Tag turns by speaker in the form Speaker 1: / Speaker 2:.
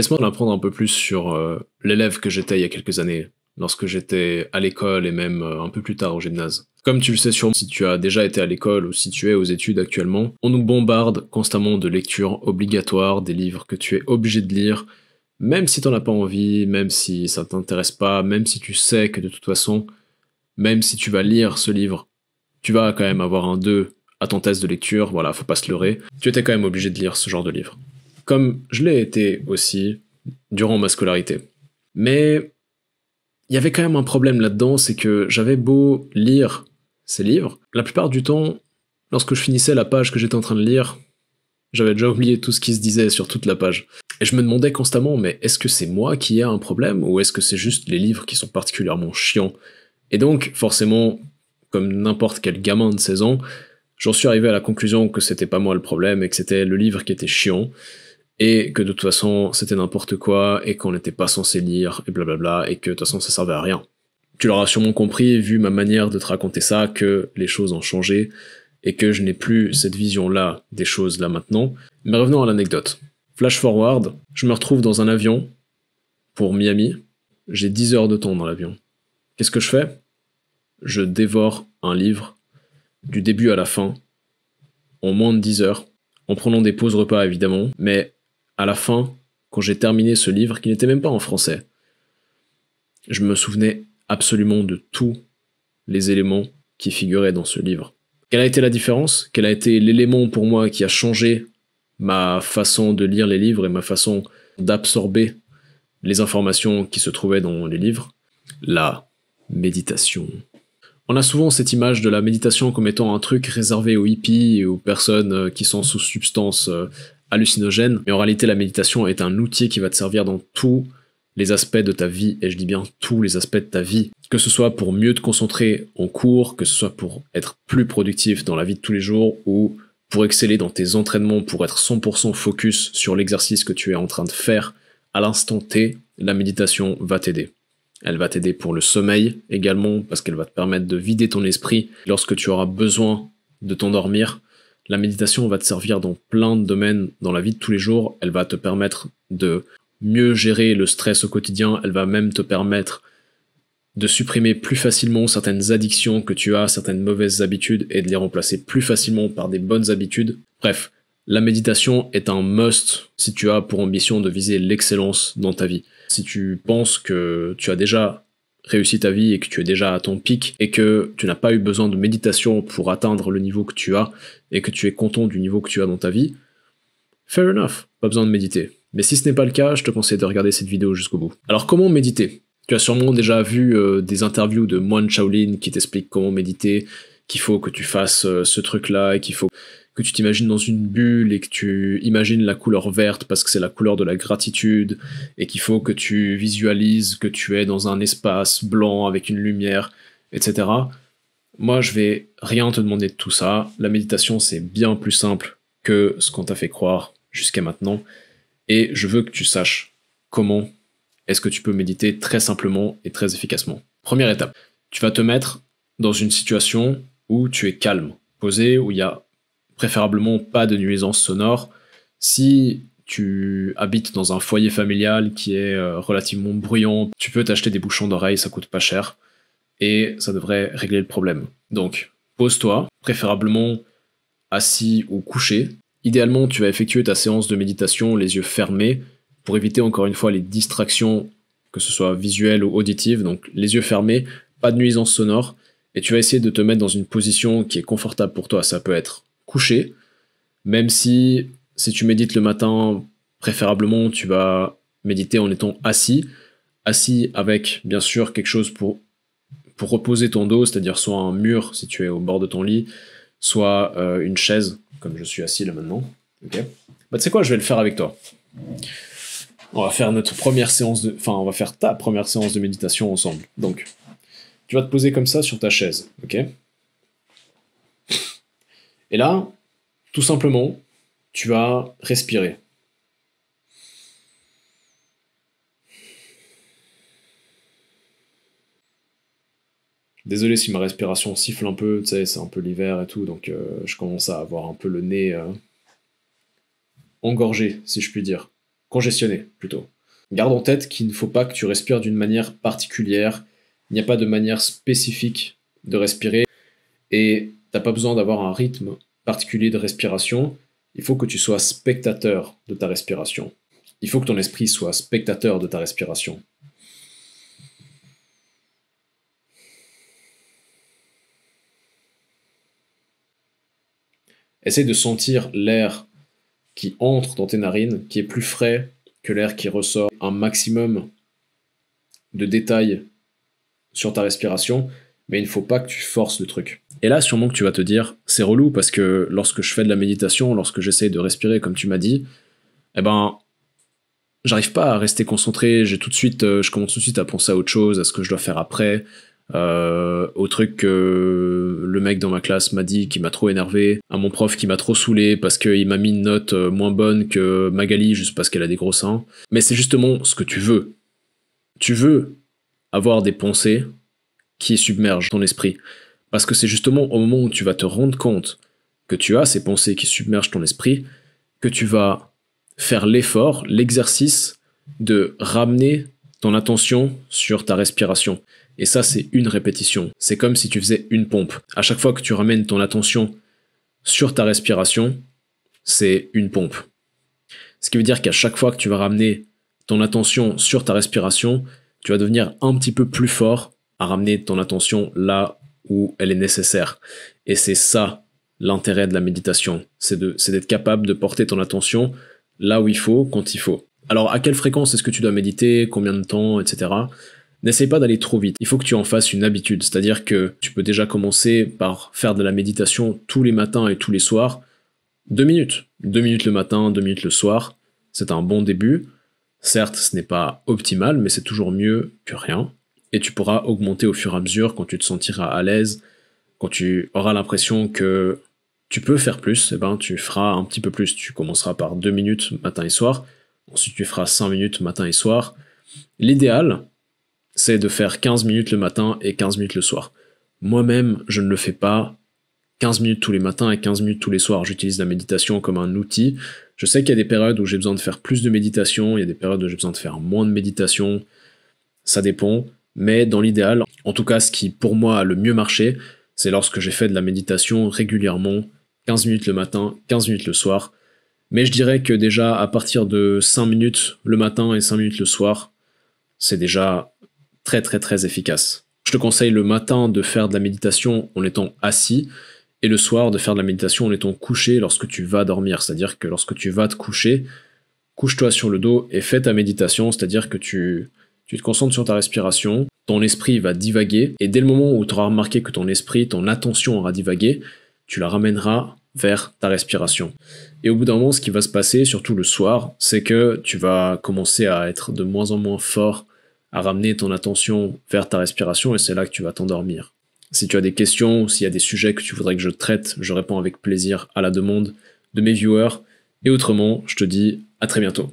Speaker 1: Laisse-moi en apprendre un peu plus sur euh, l'élève que j'étais il y a quelques années, lorsque j'étais à l'école et même euh, un peu plus tard au gymnase. Comme tu le sais sûrement si tu as déjà été à l'école ou si tu es aux études actuellement, on nous bombarde constamment de lectures obligatoires, des livres que tu es obligé de lire, même si n'en as pas envie, même si ça t'intéresse pas, même si tu sais que de toute façon, même si tu vas lire ce livre, tu vas quand même avoir un 2 à ton test de lecture, voilà, faut pas se leurrer, tu étais quand même obligé de lire ce genre de livre comme je l'ai été aussi durant ma scolarité. Mais il y avait quand même un problème là-dedans, c'est que j'avais beau lire ces livres, la plupart du temps, lorsque je finissais la page que j'étais en train de lire, j'avais déjà oublié tout ce qui se disait sur toute la page. Et je me demandais constamment, mais est-ce que c'est moi qui ai un problème ou est-ce que c'est juste les livres qui sont particulièrement chiants Et donc, forcément, comme n'importe quel gamin de 16 ans, j'en suis arrivé à la conclusion que c'était pas moi le problème et que c'était le livre qui était chiant et que de toute façon c'était n'importe quoi et qu'on n'était pas censé lire et blablabla et que de toute façon ça servait à rien. Tu l'auras sûrement compris vu ma manière de te raconter ça que les choses ont changé et que je n'ai plus cette vision-là des choses là maintenant. Mais revenons à l'anecdote. Flash forward, je me retrouve dans un avion pour Miami. J'ai 10 heures de temps dans l'avion. Qu'est-ce que je fais Je dévore un livre du début à la fin en moins de 10 heures en prenant des pauses repas évidemment, mais à la fin, quand j'ai terminé ce livre, qui n'était même pas en français, je me souvenais absolument de tous les éléments qui figuraient dans ce livre. Quelle a été la différence Quel a été l'élément pour moi qui a changé ma façon de lire les livres et ma façon d'absorber les informations qui se trouvaient dans les livres La méditation. On a souvent cette image de la méditation comme étant un truc réservé aux hippies et aux personnes qui sont sous substance euh, hallucinogène. Mais en réalité, la méditation est un outil qui va te servir dans tous les aspects de ta vie, et je dis bien tous les aspects de ta vie. Que ce soit pour mieux te concentrer en cours, que ce soit pour être plus productif dans la vie de tous les jours, ou pour exceller dans tes entraînements, pour être 100% focus sur l'exercice que tu es en train de faire à l'instant T, la méditation va t'aider. Elle va t'aider pour le sommeil également, parce qu'elle va te permettre de vider ton esprit lorsque tu auras besoin de t'endormir. La méditation va te servir dans plein de domaines dans la vie de tous les jours. Elle va te permettre de mieux gérer le stress au quotidien. Elle va même te permettre de supprimer plus facilement certaines addictions que tu as, certaines mauvaises habitudes, et de les remplacer plus facilement par des bonnes habitudes. Bref, la méditation est un must si tu as pour ambition de viser l'excellence dans ta vie. Si tu penses que tu as déjà réussis ta vie et que tu es déjà à ton pic et que tu n'as pas eu besoin de méditation pour atteindre le niveau que tu as et que tu es content du niveau que tu as dans ta vie, fair enough, pas besoin de méditer. Mais si ce n'est pas le cas, je te conseille de regarder cette vidéo jusqu'au bout. Alors comment méditer Tu as sûrement déjà vu euh, des interviews de moines Shaolin qui t'expliquent comment méditer, qu'il faut que tu fasses euh, ce truc-là et qu'il faut que tu t'imagines dans une bulle et que tu imagines la couleur verte parce que c'est la couleur de la gratitude et qu'il faut que tu visualises que tu es dans un espace blanc avec une lumière, etc. Moi, je vais rien te demander de tout ça. La méditation, c'est bien plus simple que ce qu'on t'a fait croire jusqu'à maintenant. Et je veux que tu saches comment est-ce que tu peux méditer très simplement et très efficacement. Première étape, tu vas te mettre dans une situation où tu es calme, posé, où il y a préférablement pas de nuisances sonores. Si tu habites dans un foyer familial qui est euh, relativement bruyant, tu peux t'acheter des bouchons d'oreilles, ça coûte pas cher, et ça devrait régler le problème. Donc, pose-toi, préférablement assis ou couché. Idéalement, tu vas effectuer ta séance de méditation les yeux fermés pour éviter encore une fois les distractions, que ce soit visuelles ou auditives. Donc, les yeux fermés, pas de nuisances sonores, et tu vas essayer de te mettre dans une position qui est confortable pour toi. Ça peut être coucher, même si si tu médites le matin, préférablement tu vas méditer en étant assis, assis avec bien sûr quelque chose pour, pour reposer ton dos, c'est-à-dire soit un mur si tu es au bord de ton lit, soit euh, une chaise, comme je suis assis là maintenant. ok Bah tu sais quoi, je vais le faire avec toi. On va faire notre première séance de... Enfin, on va faire ta première séance de méditation ensemble. Donc, tu vas te poser comme ça sur ta chaise, ok et là, tout simplement, tu vas respirer. Désolé si ma respiration siffle un peu, tu sais, c'est un peu l'hiver et tout, donc euh, je commence à avoir un peu le nez euh, engorgé, si je puis dire. Congestionné, plutôt. Garde en tête qu'il ne faut pas que tu respires d'une manière particulière, il n'y a pas de manière spécifique de respirer, et T'as pas besoin d'avoir un rythme particulier de respiration. Il faut que tu sois spectateur de ta respiration. Il faut que ton esprit soit spectateur de ta respiration. Essaye de sentir l'air qui entre dans tes narines, qui est plus frais que l'air qui ressort. Un maximum de détails sur ta respiration, mais il ne faut pas que tu forces le truc. Et là, sûrement que tu vas te dire, c'est relou parce que lorsque je fais de la méditation, lorsque j'essaye de respirer comme tu m'as dit, eh ben, j'arrive pas à rester concentré. J'ai tout de suite, euh, je commence tout de suite à penser à autre chose, à ce que je dois faire après, euh, au truc que le mec dans ma classe m'a dit qui m'a trop énervé, à mon prof qui m'a trop saoulé parce qu'il m'a mis une note euh, moins bonne que Magali juste parce qu'elle a des gros seins. Mais c'est justement ce que tu veux. Tu veux avoir des pensées qui submergent ton esprit. Parce que c'est justement au moment où tu vas te rendre compte que tu as ces pensées qui submergent ton esprit, que tu vas faire l'effort, l'exercice de ramener ton attention sur ta respiration. Et ça, c'est une répétition. C'est comme si tu faisais une pompe. À chaque fois que tu ramènes ton attention sur ta respiration, c'est une pompe. Ce qui veut dire qu'à chaque fois que tu vas ramener ton attention sur ta respiration, tu vas devenir un petit peu plus fort à ramener ton attention là où elle est nécessaire. Et c'est ça l'intérêt de la méditation, c'est d'être capable de porter ton attention là où il faut, quand il faut. Alors à quelle fréquence est-ce que tu dois méditer, combien de temps, etc. N'essaye pas d'aller trop vite, il faut que tu en fasses une habitude, c'est-à-dire que tu peux déjà commencer par faire de la méditation tous les matins et tous les soirs, deux minutes, deux minutes le matin, deux minutes le soir, c'est un bon début. Certes, ce n'est pas optimal, mais c'est toujours mieux que rien et tu pourras augmenter au fur et à mesure quand tu te sentiras à l'aise, quand tu auras l'impression que tu peux faire plus, eh ben tu feras un petit peu plus. Tu commenceras par 2 minutes matin et soir, ensuite tu feras 5 minutes matin et soir. L'idéal, c'est de faire 15 minutes le matin et 15 minutes le soir. Moi-même, je ne le fais pas 15 minutes tous les matins et 15 minutes tous les soirs. J'utilise la méditation comme un outil. Je sais qu'il y a des périodes où j'ai besoin de faire plus de méditation, il y a des périodes où j'ai besoin de faire moins de méditation. Ça dépend. Mais dans l'idéal, en tout cas ce qui pour moi a le mieux marché, c'est lorsque j'ai fait de la méditation régulièrement, 15 minutes le matin, 15 minutes le soir. Mais je dirais que déjà à partir de 5 minutes le matin et 5 minutes le soir, c'est déjà très très très efficace. Je te conseille le matin de faire de la méditation en étant assis et le soir de faire de la méditation en étant couché lorsque tu vas dormir. C'est-à-dire que lorsque tu vas te coucher, couche-toi sur le dos et fais ta méditation, c'est-à-dire que tu, tu te concentres sur ta respiration, ton esprit va divaguer, et dès le moment où tu auras remarqué que ton esprit, ton attention aura divagué, tu la ramèneras vers ta respiration. Et au bout d'un moment, ce qui va se passer, surtout le soir, c'est que tu vas commencer à être de moins en moins fort à ramener ton attention vers ta respiration, et c'est là que tu vas t'endormir. Si tu as des questions, ou s'il y a des sujets que tu voudrais que je traite, je réponds avec plaisir à la demande de mes viewers. Et autrement, je te dis à très bientôt.